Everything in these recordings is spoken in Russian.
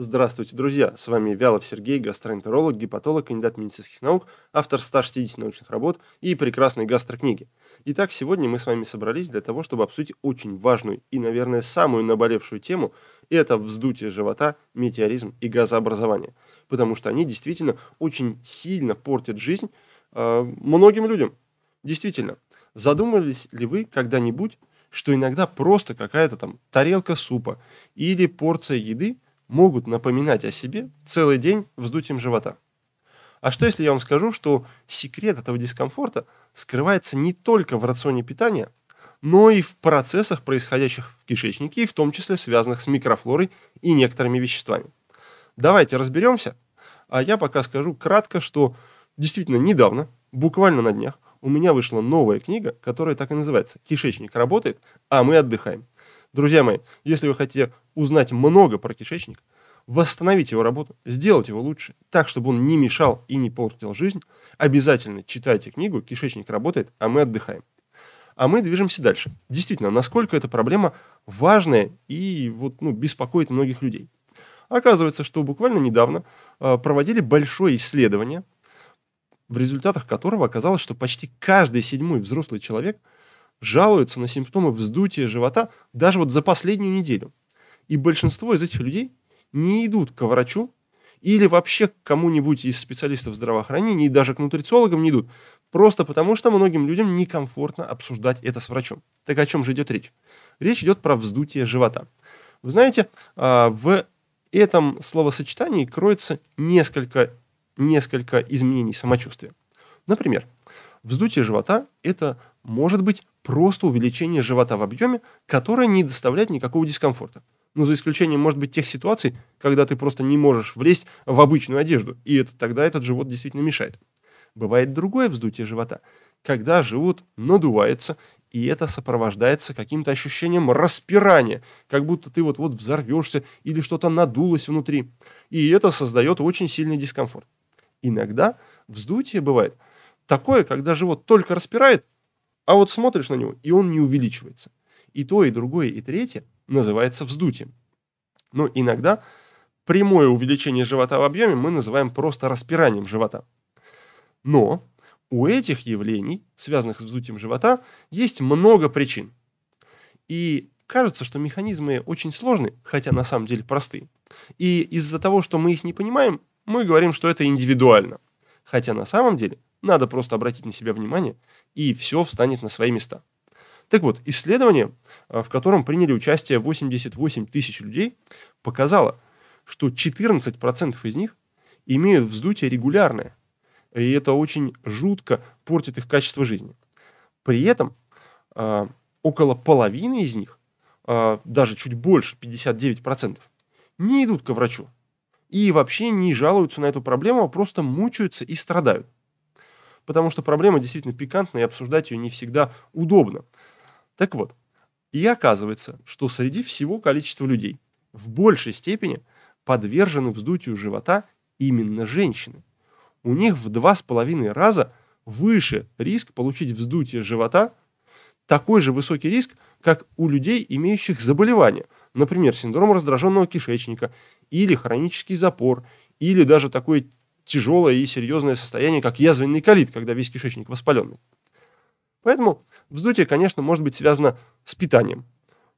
Здравствуйте, друзья! С вами Вялов Сергей, гастроэнтеролог, гепатолог, кандидат медицинских наук, автор 160 научных работ и прекрасной гастрокниги. Итак, сегодня мы с вами собрались для того, чтобы обсудить очень важную и, наверное, самую наболевшую тему – это вздутие живота, метеоризм и газообразование. Потому что они действительно очень сильно портят жизнь э, многим людям. Действительно, задумывались ли вы когда-нибудь, что иногда просто какая-то там тарелка супа или порция еды – могут напоминать о себе целый день вздутием живота. А что если я вам скажу, что секрет этого дискомфорта скрывается не только в рационе питания, но и в процессах, происходящих в кишечнике, и в том числе связанных с микрофлорой и некоторыми веществами. Давайте разберемся, а я пока скажу кратко, что действительно недавно, буквально на днях, у меня вышла новая книга, которая так и называется «Кишечник работает, а мы отдыхаем». Друзья мои, если вы хотите узнать много про кишечник, восстановить его работу, сделать его лучше, так, чтобы он не мешал и не портил жизнь, обязательно читайте книгу «Кишечник работает, а мы отдыхаем». А мы движемся дальше. Действительно, насколько эта проблема важная и вот, ну, беспокоит многих людей. Оказывается, что буквально недавно э, проводили большое исследование, в результатах которого оказалось, что почти каждый седьмой взрослый человек – жалуются на симптомы вздутия живота даже вот за последнюю неделю. И большинство из этих людей не идут к врачу или вообще к кому-нибудь из специалистов здравоохранения и даже к нутрициологам не идут. Просто потому, что многим людям некомфортно обсуждать это с врачом. Так о чем же идет речь? Речь идет про вздутие живота. Вы знаете, а, в этом словосочетании кроется несколько, несколько изменений самочувствия. Например, Вздутие живота – это может быть просто увеличение живота в объеме, которое не доставляет никакого дискомфорта. Ну, за исключением, может быть, тех ситуаций, когда ты просто не можешь влезть в обычную одежду, и это, тогда этот живот действительно мешает. Бывает другое вздутие живота, когда живот надувается, и это сопровождается каким-то ощущением распирания, как будто ты вот-вот взорвешься или что-то надулось внутри. И это создает очень сильный дискомфорт. Иногда вздутие бывает – такое, когда живот только распирает, а вот смотришь на него, и он не увеличивается. И то, и другое, и третье называется вздутием. Но иногда прямое увеличение живота в объеме мы называем просто распиранием живота. Но у этих явлений, связанных с вздутием живота, есть много причин. И кажется, что механизмы очень сложны, хотя на самом деле просты. И из-за того, что мы их не понимаем, мы говорим, что это индивидуально. Хотя на самом деле надо просто обратить на себя внимание, и все встанет на свои места. Так вот, исследование, э, в котором приняли участие 88 тысяч людей, показало, что 14% из них имеют вздутие регулярное, и это очень жутко портит их качество жизни. При этом э, около половины из них, э, даже чуть больше, 59%, не идут к врачу и вообще не жалуются на эту проблему, а просто мучаются и страдают потому что проблема действительно пикантная, и обсуждать ее не всегда удобно. Так вот, и оказывается, что среди всего количества людей в большей степени подвержены вздутию живота именно женщины. У них в два с половиной раза выше риск получить вздутие живота, такой же высокий риск, как у людей, имеющих заболевания, например, синдром раздраженного кишечника или хронический запор, или даже такое тяжелое и серьезное состояние, как язвенный колит, когда весь кишечник воспаленный. Поэтому вздутие, конечно, может быть связано с питанием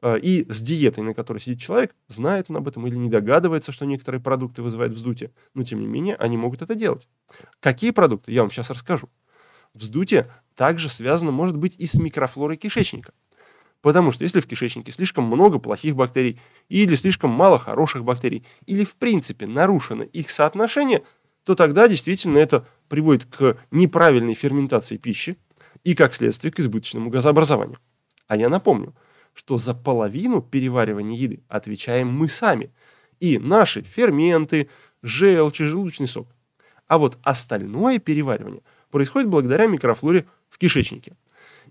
э, и с диетой, на которой сидит человек, знает он об этом или не догадывается, что некоторые продукты вызывают вздутие, но тем не менее они могут это делать. Какие продукты, я вам сейчас расскажу. Вздутие также связано, может быть, и с микрофлорой кишечника. Потому что если в кишечнике слишком много плохих бактерий или слишком мало хороших бактерий, или в принципе нарушено их соотношение – то тогда действительно это приводит к неправильной ферментации пищи и, как следствие, к избыточному газообразованию. А я напомню, что за половину переваривания еды отвечаем мы сами. И наши ферменты, желчь и желудочный сок. А вот остальное переваривание происходит благодаря микрофлоре в кишечнике.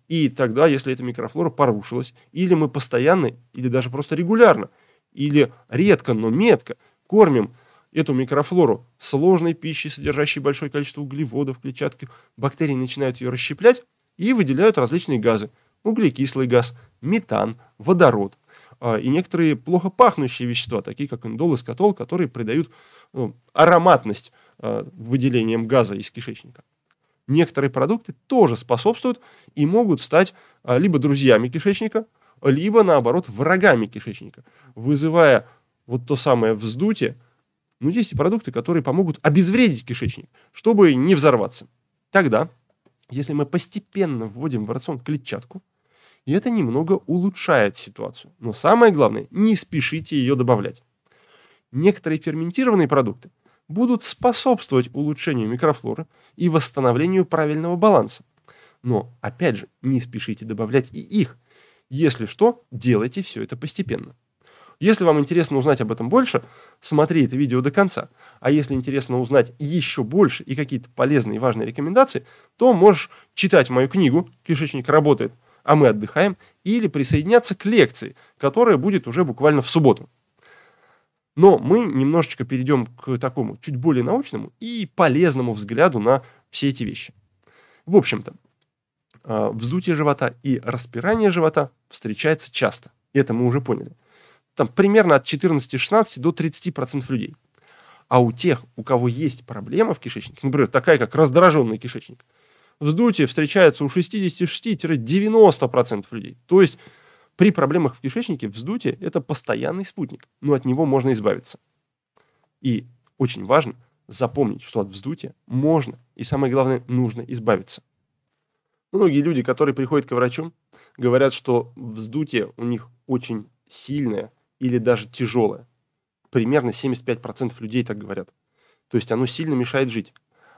И тогда, если эта микрофлора порушилась, или мы постоянно, или даже просто регулярно, или редко, но метко кормим Эту микрофлору сложной пищи, содержащей большое количество углеводов, клетчатки, бактерии начинают ее расщеплять и выделяют различные газы. Углекислый газ, метан, водород а, и некоторые плохо пахнущие вещества, такие как индол и скотол, которые придают ну, ароматность а, выделением газа из кишечника. Некоторые продукты тоже способствуют и могут стать а, либо друзьями кишечника, либо наоборот врагами кишечника, вызывая вот то самое вздутие, но есть и продукты, которые помогут обезвредить кишечник, чтобы не взорваться. Тогда, если мы постепенно вводим в рацион клетчатку, и это немного улучшает ситуацию. Но самое главное, не спешите ее добавлять. Некоторые ферментированные продукты будут способствовать улучшению микрофлоры и восстановлению правильного баланса. Но, опять же, не спешите добавлять и их. Если что, делайте все это постепенно. Если вам интересно узнать об этом больше, смотри это видео до конца. А если интересно узнать еще больше и какие-то полезные и важные рекомендации, то можешь читать мою книгу «Кишечник работает, а мы отдыхаем» или присоединяться к лекции, которая будет уже буквально в субботу. Но мы немножечко перейдем к такому чуть более научному и полезному взгляду на все эти вещи. В общем-то, а, вздутие живота и распирание живота встречается часто. Это мы уже поняли там, примерно от 14-16 до 30% людей. А у тех, у кого есть проблема в кишечнике, например, такая, как раздраженный кишечник, вздутие встречается у 66-90% людей. То есть при проблемах в кишечнике вздутие – это постоянный спутник, но от него можно избавиться. И очень важно запомнить, что от вздутия можно и, самое главное, нужно избавиться. Многие люди, которые приходят к врачу, говорят, что вздутие у них очень сильное – или даже тяжелое. Примерно 75% людей так говорят. То есть оно сильно мешает жить.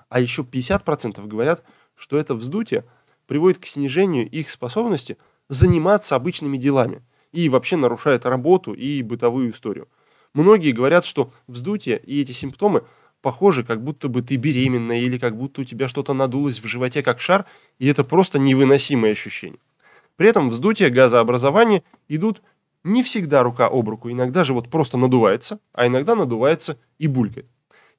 А еще 50% говорят, что это вздутие приводит к снижению их способности заниматься обычными делами и вообще нарушает работу и бытовую историю. Многие говорят, что вздутие и эти симптомы похожи, как будто бы ты беременна или как будто у тебя что-то надулось в животе как шар, и это просто невыносимое ощущение. При этом вздутие, газообразование идут не всегда рука об руку, иногда же вот просто надувается, а иногда надувается и булькает.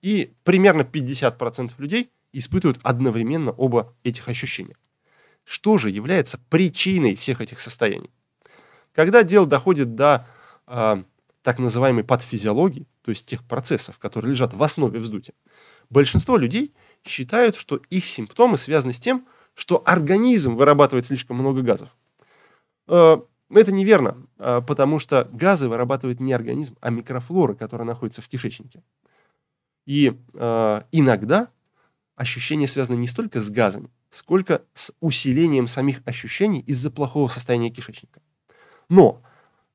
И примерно 50% людей испытывают одновременно оба этих ощущения. Что же является причиной всех этих состояний? Когда дело доходит до э, так называемой подфизиологии, то есть тех процессов, которые лежат в основе вздутия, большинство людей считают, что их симптомы связаны с тем, что организм вырабатывает слишком много газов. Э, это неверно. А, потому что газы вырабатывает не организм, а микрофлора, которая находится в кишечнике. И э, иногда ощущения связаны не столько с газами, сколько с усилением самих ощущений из-за плохого состояния кишечника. Но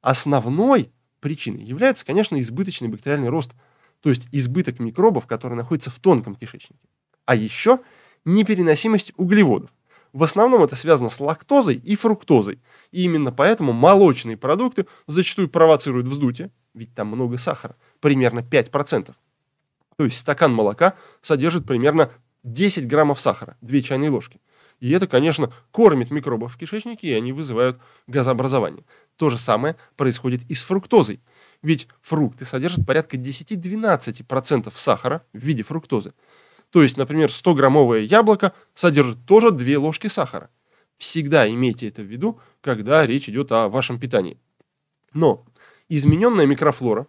основной причиной является, конечно, избыточный бактериальный рост, то есть избыток микробов, которые находятся в тонком кишечнике. А еще непереносимость углеводов, в основном это связано с лактозой и фруктозой. И именно поэтому молочные продукты зачастую провоцируют вздутие, ведь там много сахара, примерно 5%. То есть стакан молока содержит примерно 10 граммов сахара, 2 чайные ложки. И это, конечно, кормит микробов в кишечнике, и они вызывают газообразование. То же самое происходит и с фруктозой. Ведь фрукты содержат порядка 10-12% сахара в виде фруктозы. То есть, например, 100-граммовое яблоко содержит тоже 2 ложки сахара. Всегда имейте это в виду, когда речь идет о вашем питании. Но измененная микрофлора,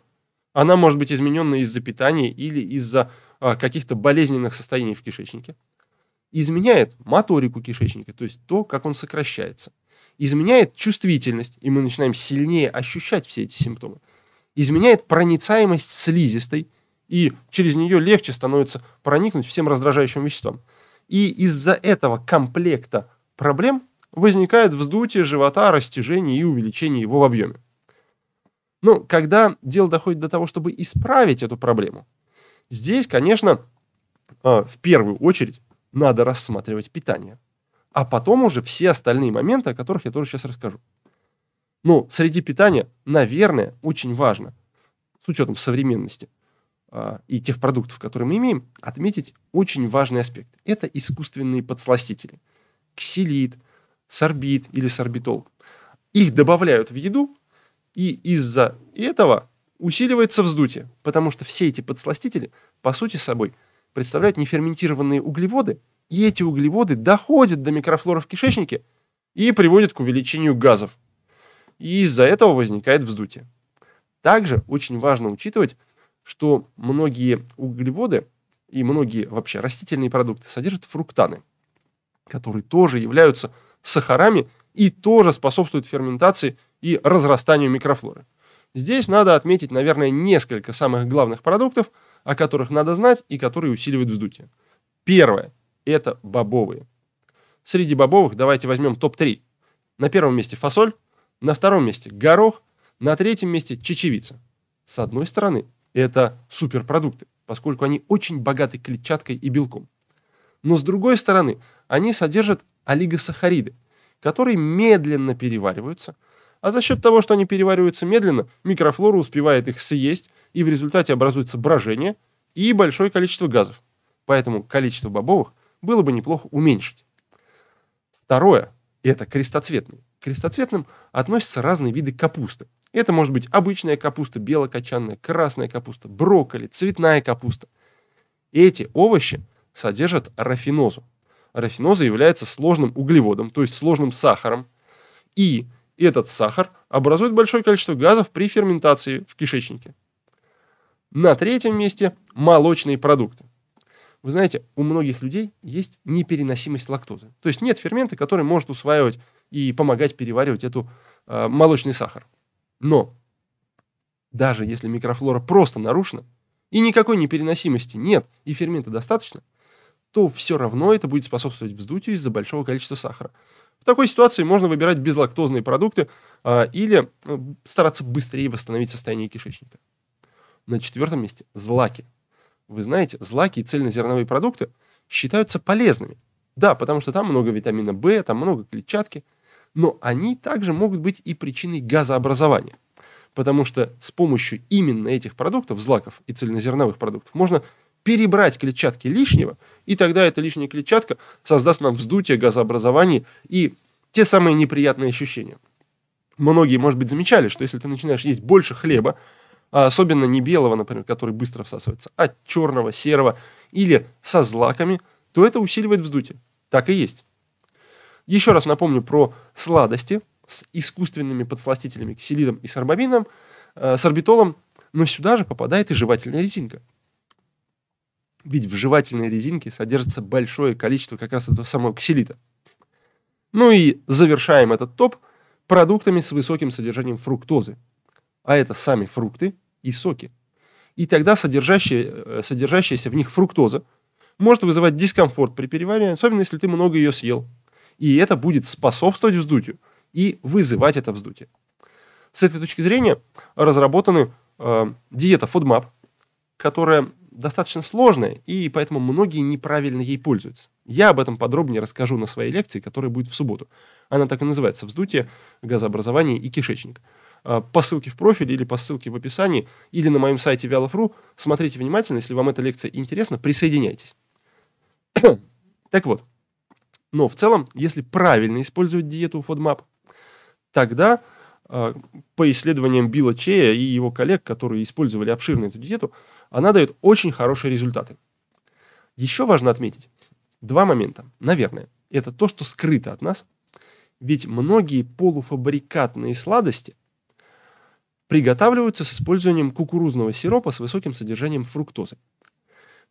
она может быть измененная из-за питания или из-за а, каких-то болезненных состояний в кишечнике, изменяет моторику кишечника, то есть то, как он сокращается. Изменяет чувствительность, и мы начинаем сильнее ощущать все эти симптомы. Изменяет проницаемость слизистой, и через нее легче становится проникнуть всем раздражающим веществам. И из-за этого комплекта проблем возникает вздутие живота, растяжение и увеличение его в объеме. Но ну, когда дело доходит до того, чтобы исправить эту проблему, здесь, конечно, а, в первую очередь надо рассматривать питание. А потом уже все остальные моменты, о которых я тоже сейчас расскажу. Ну, среди питания, наверное, очень важно, с учетом современности, а, и тех продуктов, которые мы имеем, отметить очень важный аспект. Это искусственные подсластители. Ксилит, сорбит или сорбитол. Их добавляют в еду, и из-за этого усиливается вздутие, потому что все эти подсластители, по сути собой, представляют неферментированные углеводы, и эти углеводы доходят до микрофлоры в кишечнике и приводят к увеличению газов. И из-за этого возникает вздутие. Также очень важно учитывать что многие углеводы и многие вообще растительные продукты содержат фруктаны, которые тоже являются сахарами и тоже способствуют ферментации и разрастанию микрофлоры. Здесь надо отметить, наверное, несколько самых главных продуктов, о которых надо знать и которые усиливают вздутие. Первое – это бобовые. Среди бобовых давайте возьмем топ-3. На первом месте фасоль, на втором месте горох, на третьем месте чечевица. С одной стороны, это суперпродукты, поскольку они очень богаты клетчаткой и белком. Но с другой стороны, они содержат олигосахариды, которые медленно перевариваются, а за счет того, что они перевариваются медленно, микрофлора успевает их съесть, и в результате образуется брожение и большое количество газов. Поэтому количество бобовых было бы неплохо уменьшить. Второе – это крестоцветные. К крестоцветным относятся разные виды капусты, это может быть обычная капуста, белокочанная, красная капуста, брокколи, цветная капуста. Эти овощи содержат рафинозу. Рафиноза является сложным углеводом, то есть сложным сахаром. И этот сахар образует большое количество газов при ферментации в кишечнике. На третьем месте молочные продукты. Вы знаете, у многих людей есть непереносимость лактозы. То есть нет фермента, который может усваивать и помогать переваривать эту э, молочный сахар. Но даже если микрофлора просто нарушена, и никакой непереносимости нет, и фермента достаточно, то все равно это будет способствовать вздутию из-за большого количества сахара. В такой ситуации можно выбирать безлактозные продукты а, или а, стараться быстрее восстановить состояние кишечника. На четвертом месте злаки. Вы знаете, злаки и цельнозерновые продукты считаются полезными. Да, потому что там много витамина В, там много клетчатки – но они также могут быть и причиной газообразования. Потому что с помощью именно этих продуктов, злаков и цельнозерновых продуктов, можно перебрать клетчатки лишнего, и тогда эта лишняя клетчатка создаст нам вздутие, газообразование и те самые неприятные ощущения. Многие, может быть, замечали, что если ты начинаешь есть больше хлеба, а особенно не белого, например, который быстро всасывается, а черного, серого или со злаками, то это усиливает вздутие. Так и есть. Еще раз напомню про сладости с искусственными подсластителями, ксилидом и сорбамином, э, сорбитолом, но сюда же попадает и жевательная резинка. Ведь в жевательной резинке содержится большое количество как раз этого самого ксилита. Ну и завершаем этот топ продуктами с высоким содержанием фруктозы. А это сами фрукты и соки. И тогда содержащая, э, содержащаяся в них фруктоза может вызывать дискомфорт при переваривании, особенно если ты много ее съел и это будет способствовать вздутию и вызывать это вздутие. С этой точки зрения разработаны э, диета FODMAP, которая достаточно сложная, и поэтому многие неправильно ей пользуются. Я об этом подробнее расскажу на своей лекции, которая будет в субботу. Она так и называется «Вздутие, газообразование и кишечник». Э, по ссылке в профиле или по ссылке в описании, или на моем сайте Вялов.ру. Смотрите внимательно, если вам эта лекция интересна, присоединяйтесь. так вот, но в целом, если правильно использовать диету FODMAP, тогда а, по исследованиям Билла Чея и его коллег, которые использовали обширную эту диету, она дает очень хорошие результаты. Еще важно отметить два момента. Наверное, это то, что скрыто от нас. Ведь многие полуфабрикатные сладости приготавливаются с использованием кукурузного сиропа с высоким содержанием фруктозы.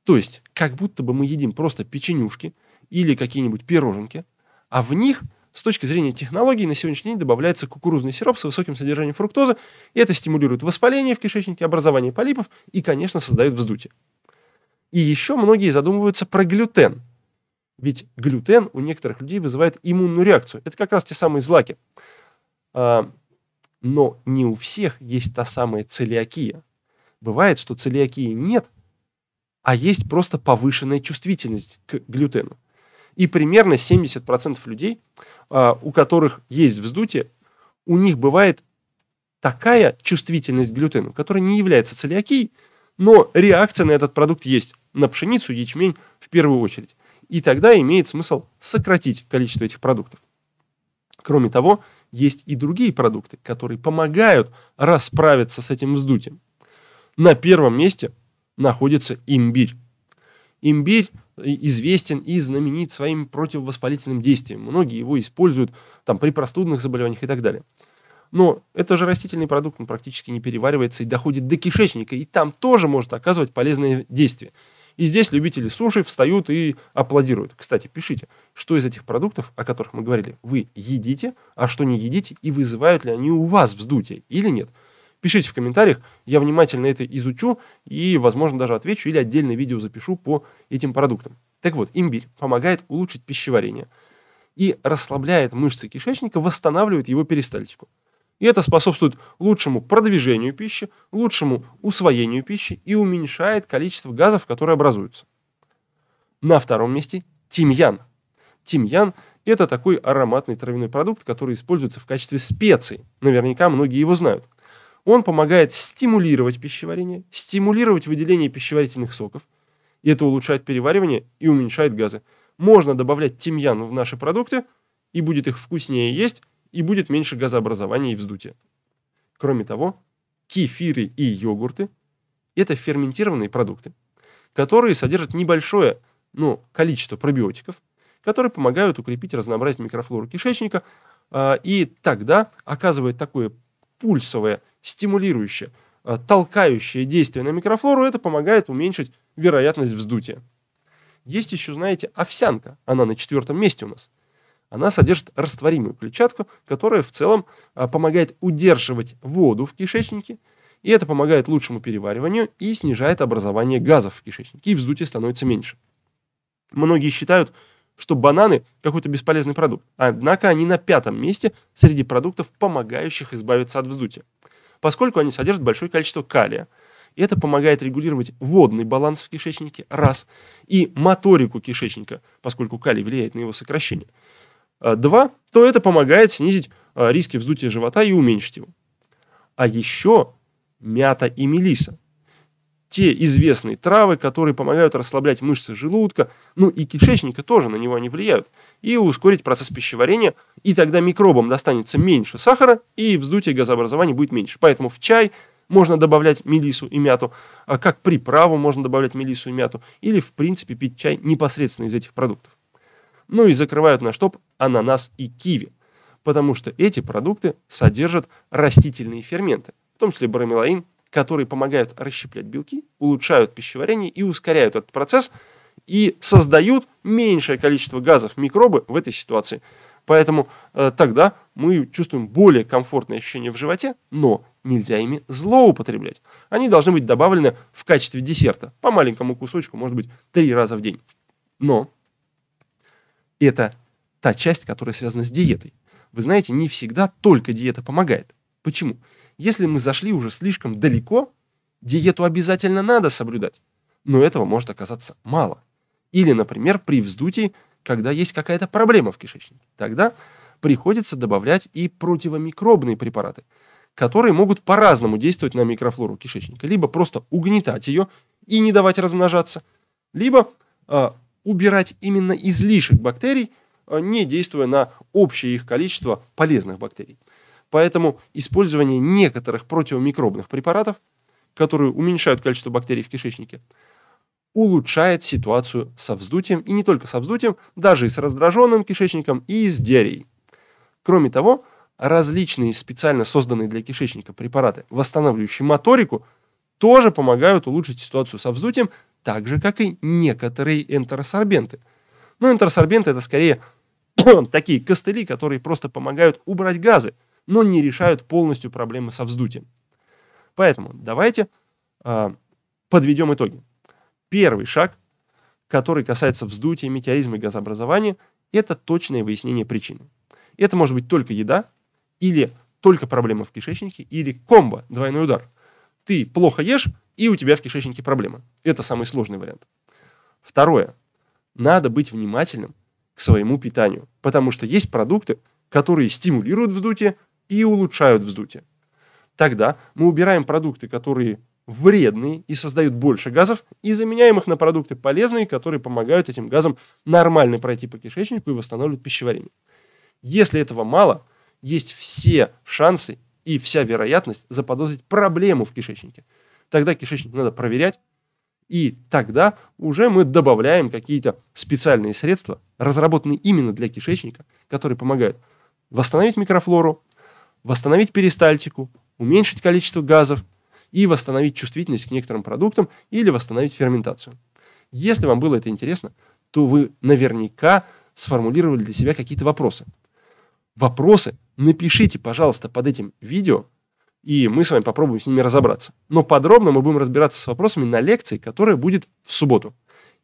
То есть, как будто бы мы едим просто печенюшки, или какие-нибудь пироженки, а в них с точки зрения технологий на сегодняшний день добавляется кукурузный сироп с высоким содержанием фруктозы, и это стимулирует воспаление в кишечнике, образование полипов и, конечно, создает вздутие. И еще многие задумываются про глютен. Ведь глютен у некоторых людей вызывает иммунную реакцию. Это как раз те самые злаки. А, но не у всех есть та самая целиакия. Бывает, что целиакии нет, а есть просто повышенная чувствительность к глютену. И примерно 70% людей, а, у которых есть вздутие, у них бывает такая чувствительность к глютену, которая не является целиакией, но реакция на этот продукт есть, на пшеницу, ячмень в первую очередь. И тогда имеет смысл сократить количество этих продуктов. Кроме того, есть и другие продукты, которые помогают расправиться с этим вздутием. На первом месте находится имбирь. Имбирь известен и знаменит своим противовоспалительным действием. Многие его используют там, при простудных заболеваниях и так далее. Но это же растительный продукт, он практически не переваривается и доходит до кишечника, и там тоже может оказывать полезное действие. И здесь любители суши встают и аплодируют. Кстати, пишите, что из этих продуктов, о которых мы говорили, вы едите, а что не едите, и вызывают ли они у вас вздутие или нет – Пишите в комментариях, я внимательно это изучу и, возможно, даже отвечу или отдельное видео запишу по этим продуктам. Так вот, имбирь помогает улучшить пищеварение и расслабляет мышцы кишечника, восстанавливает его перистальтику. И это способствует лучшему продвижению пищи, лучшему усвоению пищи и уменьшает количество газов, которые образуются. На втором месте тимьян. Тимьян – это такой ароматный травяной продукт, который используется в качестве специй. Наверняка многие его знают. Он помогает стимулировать пищеварение, стимулировать выделение пищеварительных соков. И это улучшает переваривание и уменьшает газы. Можно добавлять тимьян в наши продукты, и будет их вкуснее есть, и будет меньше газообразования и вздутия. Кроме того, кефиры и йогурты – это ферментированные продукты, которые содержат небольшое но количество пробиотиков, которые помогают укрепить разнообразие микрофлоры кишечника, а, и тогда оказывает такое пульсовое, стимулирующее, э, толкающее действие на микрофлору, это помогает уменьшить вероятность вздутия. Есть еще, знаете, овсянка, она на четвертом месте у нас. Она содержит растворимую клетчатку, которая в целом э, помогает удерживать воду в кишечнике, и это помогает лучшему перевариванию и снижает образование газов в кишечнике, и вздутие становится меньше. Многие считают, что бананы какой-то бесполезный продукт. Однако они на пятом месте среди продуктов, помогающих избавиться от вздутия, поскольку они содержат большое количество калия. И это помогает регулировать водный баланс в кишечнике, раз, и моторику кишечника, поскольку калий влияет на его сокращение. Э, два, то это помогает снизить э, риски вздутия живота и уменьшить его. А еще мята и мелиса – те известные травы, которые помогают расслаблять мышцы желудка, ну и кишечника тоже на него они влияют, и ускорить процесс пищеварения, и тогда микробам достанется меньше сахара, и вздутие газообразования будет меньше. Поэтому в чай можно добавлять мелису и мяту, а как приправу можно добавлять мелису и мяту, или в принципе пить чай непосредственно из этих продуктов. Ну и закрывают наш топ ананас и киви, потому что эти продукты содержат растительные ферменты, в том числе бромелаин, которые помогают расщеплять белки, улучшают пищеварение и ускоряют этот процесс и создают меньшее количество газов микробы в этой ситуации. Поэтому э, тогда мы чувствуем более комфортное ощущение в животе, но нельзя ими злоупотреблять. Они должны быть добавлены в качестве десерта, по маленькому кусочку, может быть, три раза в день. Но это та часть, которая связана с диетой. Вы знаете, не всегда только диета помогает. Почему? Если мы зашли уже слишком далеко, диету обязательно надо соблюдать, но этого может оказаться мало. Или, например, при вздутии, когда есть какая-то проблема в кишечнике. Тогда приходится добавлять и противомикробные препараты, которые могут по-разному действовать на микрофлору кишечника. Либо просто угнетать ее и не давать размножаться, либо э, убирать именно излишек бактерий, а, не действуя на общее их количество полезных бактерий. Поэтому использование некоторых противомикробных препаратов, которые уменьшают количество бактерий в кишечнике, улучшает ситуацию со вздутием, и не только со вздутием, даже и с раздраженным кишечником и с диареей. Кроме того, различные специально созданные для кишечника препараты, восстанавливающие моторику, тоже помогают улучшить ситуацию со вздутием, так же, как и некоторые энтеросорбенты. Но энтеросорбенты – это скорее такие костыли, которые просто помогают убрать газы, но не решают полностью проблемы со вздутием. Поэтому давайте э, подведем итоги. Первый шаг, который касается вздутия, метеоризма и газообразования, это точное выяснение причины. Это может быть только еда, или только проблема в кишечнике, или комбо, двойной удар. Ты плохо ешь, и у тебя в кишечнике проблема. Это самый сложный вариант. Второе. Надо быть внимательным к своему питанию, потому что есть продукты, которые стимулируют вздутие, и улучшают вздутие. Тогда мы убираем продукты, которые вредные и создают больше газов, и заменяем их на продукты полезные, которые помогают этим газам нормально пройти по кишечнику и восстанавливают пищеварение. Если этого мало, есть все шансы и вся вероятность заподозрить проблему в кишечнике. Тогда кишечник надо проверять, и тогда уже мы добавляем какие-то специальные средства, разработанные именно для кишечника, которые помогают восстановить микрофлору, восстановить перистальтику, уменьшить количество газов и восстановить чувствительность к некоторым продуктам или восстановить ферментацию. Если вам было это интересно, то вы наверняка сформулировали для себя какие-то вопросы. Вопросы напишите, пожалуйста, под этим видео, и мы с вами попробуем с ними разобраться. Но подробно мы будем разбираться с вопросами на лекции, которая будет в субботу.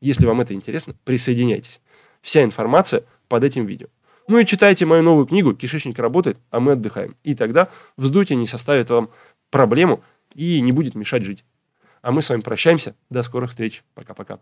Если вам это интересно, присоединяйтесь. Вся информация под этим видео. Ну и читайте мою новую книгу «Кишечник работает, а мы отдыхаем». И тогда вздутие не составит вам проблему и не будет мешать жить. А мы с вами прощаемся. До скорых встреч. Пока-пока.